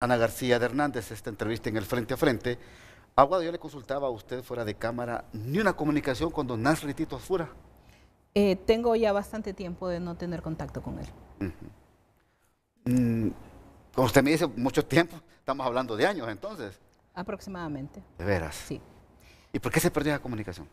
Ana García de Hernández, esta entrevista en el Frente a Frente. Aguado, yo le consultaba a usted fuera de cámara, ¿ni una comunicación con don Nasri Tito eh, tengo ya bastante tiempo de no tener contacto con él. Mm, como usted me dice, mucho tiempo, estamos hablando de años entonces. Aproximadamente. ¿De veras? Sí. ¿Y por qué se perdió esa comunicación?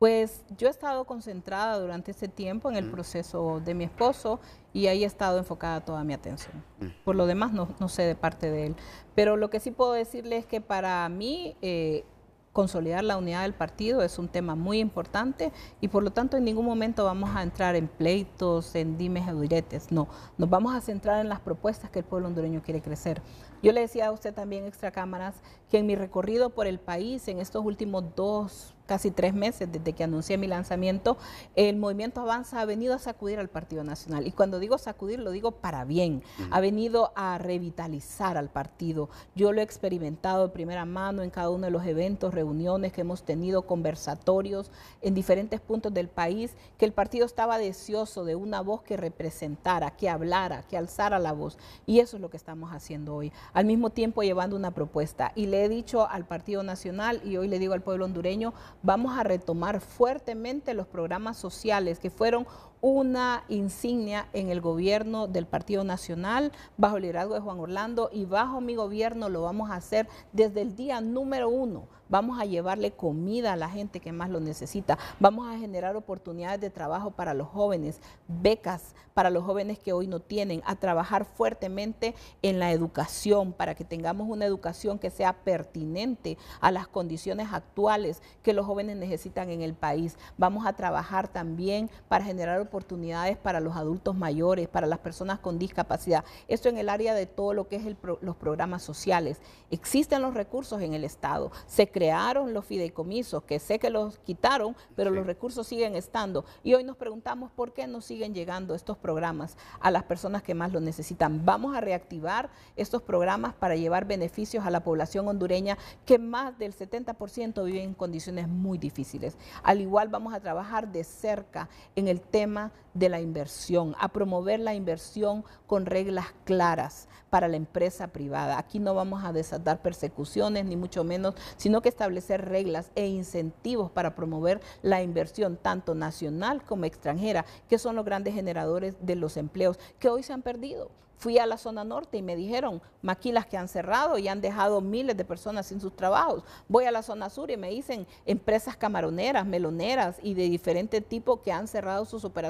Pues yo he estado concentrada durante ese tiempo en el mm. proceso de mi esposo y ahí he estado enfocada toda mi atención. Mm. Por lo demás no, sé de parte de él. Pero lo que sí puedo decirle es que para mí eh, consolidar la unidad del partido es un tema muy importante y por lo tanto en ningún momento vamos a entrar en pleitos, en dimes y duretes, No, nos vamos a centrar en las propuestas que el pueblo hondureño quiere crecer. Yo le decía a usted también, extracámaras, que en mi recorrido por el país en estos últimos dos casi tres meses desde que anuncié mi lanzamiento, el movimiento Avanza ha venido a sacudir al Partido Nacional. Y cuando digo sacudir, lo digo para bien. Ha venido a revitalizar al partido. Yo lo he experimentado de primera mano en cada uno de los eventos, reuniones que hemos tenido, conversatorios en diferentes puntos del país, que el partido estaba deseoso de una voz que representara, que hablara, que alzara la voz. Y eso es lo que estamos haciendo hoy. Al mismo tiempo llevando una propuesta. Y le he dicho al Partido Nacional y hoy le digo al pueblo hondureño, vamos a retomar fuertemente los programas sociales que fueron una insignia en el gobierno del Partido Nacional, bajo el liderazgo de Juan Orlando y bajo mi gobierno lo vamos a hacer desde el día número uno. Vamos a llevarle comida a la gente que más lo necesita. Vamos a generar oportunidades de trabajo para los jóvenes, becas para los jóvenes que hoy no tienen, a trabajar fuertemente en la educación para que tengamos una educación que sea pertinente a las condiciones actuales que los jóvenes necesitan en el país. Vamos a trabajar también para generar oportunidades para los adultos mayores, para las personas con discapacidad. Esto en el área de todo lo que es los programas sociales. Existen los recursos en el Estado. Se crearon los fideicomisos, que sé que los quitaron, pero los recursos siguen estando. Y hoy nos preguntamos por qué no siguen llegando estos programas a las personas que más lo necesitan. Vamos a reactivar estos programas para llevar beneficios a la población hondureña que más del 70% vive en condiciones muy difíciles. Al igual vamos a trabajar de cerca en el tema de la inversión, a promover la inversión con reglas claras para la empresa privada. Aquí no vamos a desatar persecuciones, ni mucho menos, sino que establecer reglas e incentivos para promover la inversión, tanto nacional como extranjera, que son los grandes generadores de los empleos que hoy se han perdido. Fui a la zona norte y me dijeron maquilas que han cerrado y han dejado miles de personas sin sus trabajos. Voy a la zona sur y me dicen empresas camaroneras, meloneras y de diferente tipo que han cerrado sus operaciones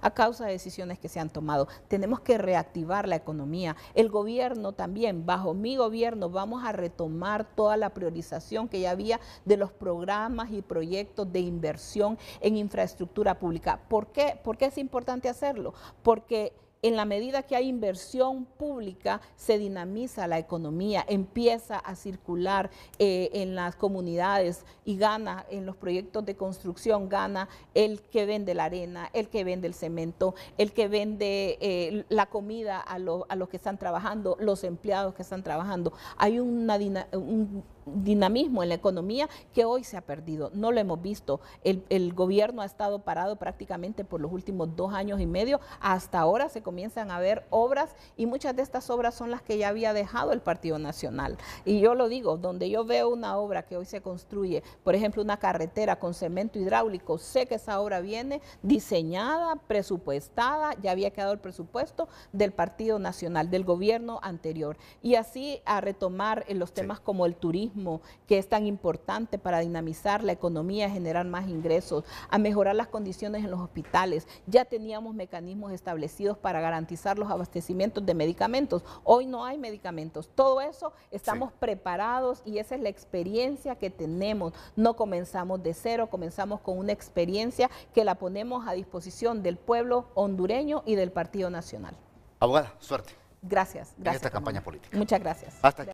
a causa de decisiones que se han tomado. Tenemos que reactivar la economía. El gobierno también, bajo mi gobierno, vamos a retomar toda la priorización que ya había de los programas y proyectos de inversión en infraestructura pública. ¿Por qué? ¿Por qué es importante hacerlo? Porque en la medida que hay inversión pública, se dinamiza la economía, empieza a circular eh, en las comunidades y gana en los proyectos de construcción, gana el que vende la arena, el que vende el cemento, el que vende eh, la comida a, los que están trabajando, los empleados que están trabajando. Hay una, un, dinamismo en la economía que hoy se ha perdido. No lo hemos visto. El, gobierno ha estado parado prácticamente por los últimos dos años y medio. Hasta ahora se comienzan a ver obras y muchas de estas obras son las que ya había dejado el Partido Nacional. Y yo lo digo, donde yo veo una obra que hoy se construye, por ejemplo, una carretera con cemento hidráulico, sé que esa obra viene diseñada, presupuestada, ya había quedado el presupuesto del Partido Nacional, del gobierno anterior. Y así a retomar los temas como el turismo que es tan importante para dinamizar la economía, generar más ingresos, a mejorar las condiciones en los hospitales. Ya teníamos mecanismos establecidos para garantizar los abastecimientos de medicamentos. Hoy no hay medicamentos. Todo eso estamos preparados y esa es la experiencia que tenemos. No comenzamos de cero, comenzamos con una experiencia que la ponemos a disposición del pueblo hondureño y del Partido Nacional. Abogada, suerte. Gracias. gracias en esta campaña política. Muchas gracias. Hasta